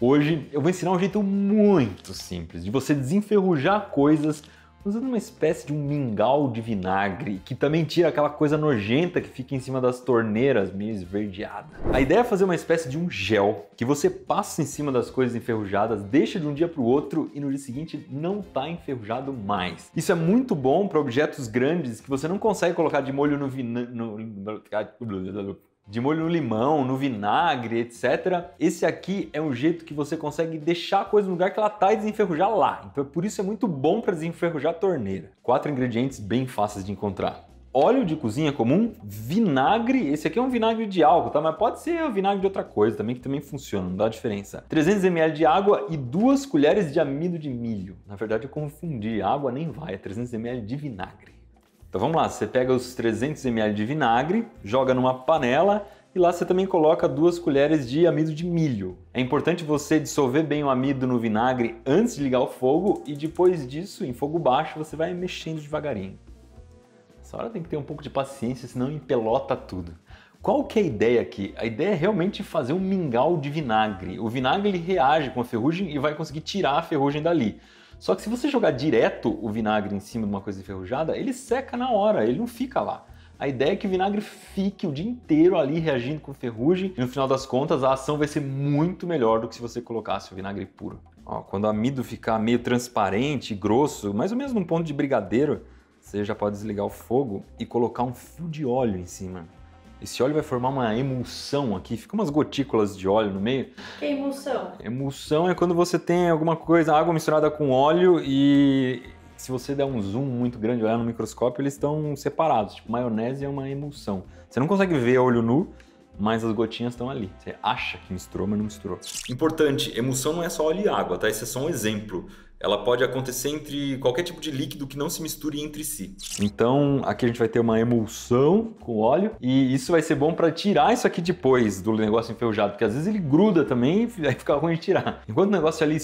Hoje eu vou ensinar um jeito muito simples de você desenferrujar coisas usando uma espécie de um mingau de vinagre, que também tira aquela coisa nojenta que fica em cima das torneiras meio esverdeada. A ideia é fazer uma espécie de um gel que você passa em cima das coisas enferrujadas, deixa de um dia para o outro e no dia seguinte não está enferrujado mais. Isso é muito bom para objetos grandes que você não consegue colocar de molho no vinagre. No de molho no limão, no vinagre, etc. Esse aqui é um jeito que você consegue deixar a coisa no lugar que ela está e desenferrujar lá. Então é por isso é muito bom para desenferrujar a torneira. Quatro ingredientes bem fáceis de encontrar. Óleo de cozinha comum, vinagre, esse aqui é um vinagre de álcool, tá? Mas pode ser o vinagre de outra coisa também, que também funciona, não dá diferença. 300 ml de água e duas colheres de amido de milho. Na verdade eu confundi, água nem vai, é 300 ml de vinagre. Então vamos lá, você pega os 300 ml de vinagre, joga numa panela e lá você também coloca duas colheres de amido de milho. É importante você dissolver bem o amido no vinagre antes de ligar o fogo e depois disso, em fogo baixo, você vai mexendo devagarinho. Essa hora tem que ter um pouco de paciência, senão empelota tudo. Qual que é a ideia aqui? A ideia é realmente fazer um mingau de vinagre. O vinagre ele reage com a ferrugem e vai conseguir tirar a ferrugem dali. Só que se você jogar direto o vinagre em cima de uma coisa enferrujada, ele seca na hora, ele não fica lá. A ideia é que o vinagre fique o dia inteiro ali reagindo com ferrugem e no final das contas a ação vai ser muito melhor do que se você colocasse o vinagre puro. Ó, quando o amido ficar meio transparente, grosso, mais ou menos num ponto de brigadeiro, você já pode desligar o fogo e colocar um fio de óleo em cima. Esse óleo vai formar uma emulsão aqui, fica umas gotículas de óleo no meio. Que emulsão? Emulsão é quando você tem alguma coisa, água misturada com óleo e se você der um zoom muito grande, olhar no microscópio, eles estão separados. Tipo, maionese é uma emulsão. Você não consegue ver olho nu, mas as gotinhas estão ali. Você acha que misturou, mas não misturou. Importante, emulsão não é só óleo e água, tá? Esse é só um exemplo. Ela pode acontecer entre qualquer tipo de líquido que não se misture entre si. Então, aqui a gente vai ter uma emulsão com óleo e isso vai ser bom para tirar isso aqui depois do negócio enferrujado, porque às vezes ele gruda também e aí fica ruim de tirar. Enquanto o negócio ali